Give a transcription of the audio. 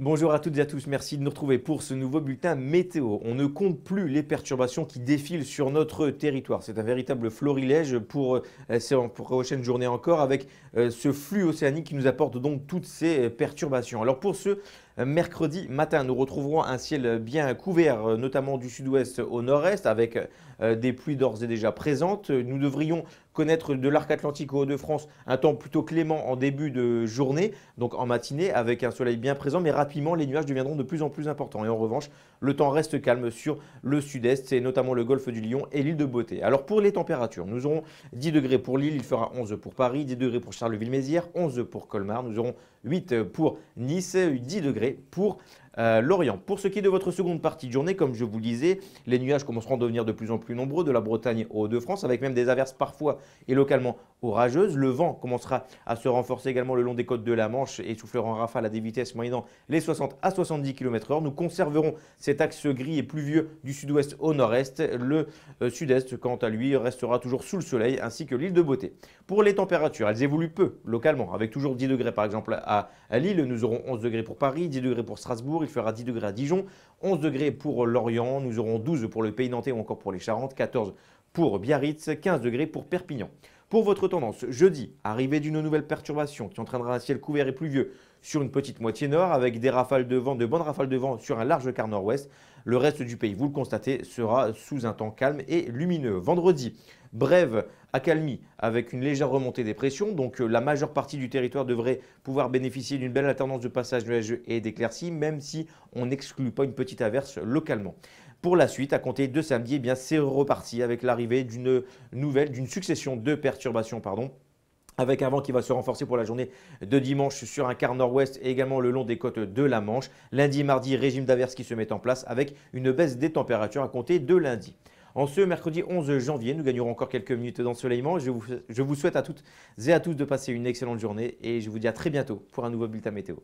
Bonjour à toutes et à tous, merci de nous retrouver pour ce nouveau bulletin météo. On ne compte plus les perturbations qui défilent sur notre territoire. C'est un véritable florilège pour euh, ces prochaines journées encore avec euh, ce flux océanique qui nous apporte donc toutes ces perturbations. Alors pour ce mercredi matin. Nous retrouverons un ciel bien couvert, euh, notamment du sud-ouest au nord-est, avec euh, des pluies d'ores et déjà présentes. Nous devrions connaître de l'arc atlantique au Hauts-de-France un temps plutôt clément en début de journée, donc en matinée, avec un soleil bien présent, mais rapidement les nuages deviendront de plus en plus importants. Et en revanche, le temps reste calme sur le sud-est, c'est notamment le golfe du Lion et l'île de Beauté. Alors pour les températures, nous aurons 10 degrés pour l'île, il fera 11 pour Paris, 10 degrés pour Charleville-Mézières, 11 pour Colmar, nous aurons 8 pour Nice, 10 degrés pour euh, Lorient. Pour ce qui est de votre seconde partie de journée, comme je vous le disais, les nuages commenceront à devenir de plus en plus nombreux de la Bretagne au Haut de france avec même des averses parfois et localement orageuses. Le vent commencera à se renforcer également le long des côtes de la Manche et soufflera en rafale à des vitesses moyennant les 60 à 70 km/h. Nous conserverons cet axe gris et pluvieux du sud-ouest au nord-est. Le euh, sud-est, quant à lui, restera toujours sous le soleil, ainsi que l'île de Beauté. Pour les températures, elles évoluent peu localement, avec toujours 10 degrés par exemple à Lille. Nous aurons 11 degrés pour Paris, 10 degrés pour Strasbourg il fera 10 degrés à Dijon, 11 degrés pour Lorient, nous aurons 12 pour le Pays Nantais ou encore pour les Charentes, 14 pour Biarritz, 15 degrés pour Perpignan. Pour votre tendance, jeudi, arrivée d'une nouvelle perturbation qui entraînera un ciel couvert et pluvieux sur une petite moitié nord avec des rafales de vent, de bonnes rafales de vent sur un large quart nord-ouest. Le reste du pays, vous le constatez, sera sous un temps calme et lumineux. Vendredi, brève accalmie avec une légère remontée des pressions. Donc euh, la majeure partie du territoire devrait pouvoir bénéficier d'une belle alternance de passage nuageux et d'éclaircies, même si on n'exclut pas une petite averse localement. Pour la suite, à compter de samedi, eh bien c'est reparti avec l'arrivée d'une nouvelle, d'une succession de perturbations, pardon avec un vent qui va se renforcer pour la journée de dimanche sur un quart nord-ouest et également le long des côtes de la Manche. Lundi et mardi, régime d'averse qui se met en place avec une baisse des températures à compter de lundi. En ce mercredi 11 janvier, nous gagnerons encore quelques minutes d'ensoleillement. Je vous, je vous souhaite à toutes et à tous de passer une excellente journée et je vous dis à très bientôt pour un nouveau bulletin météo.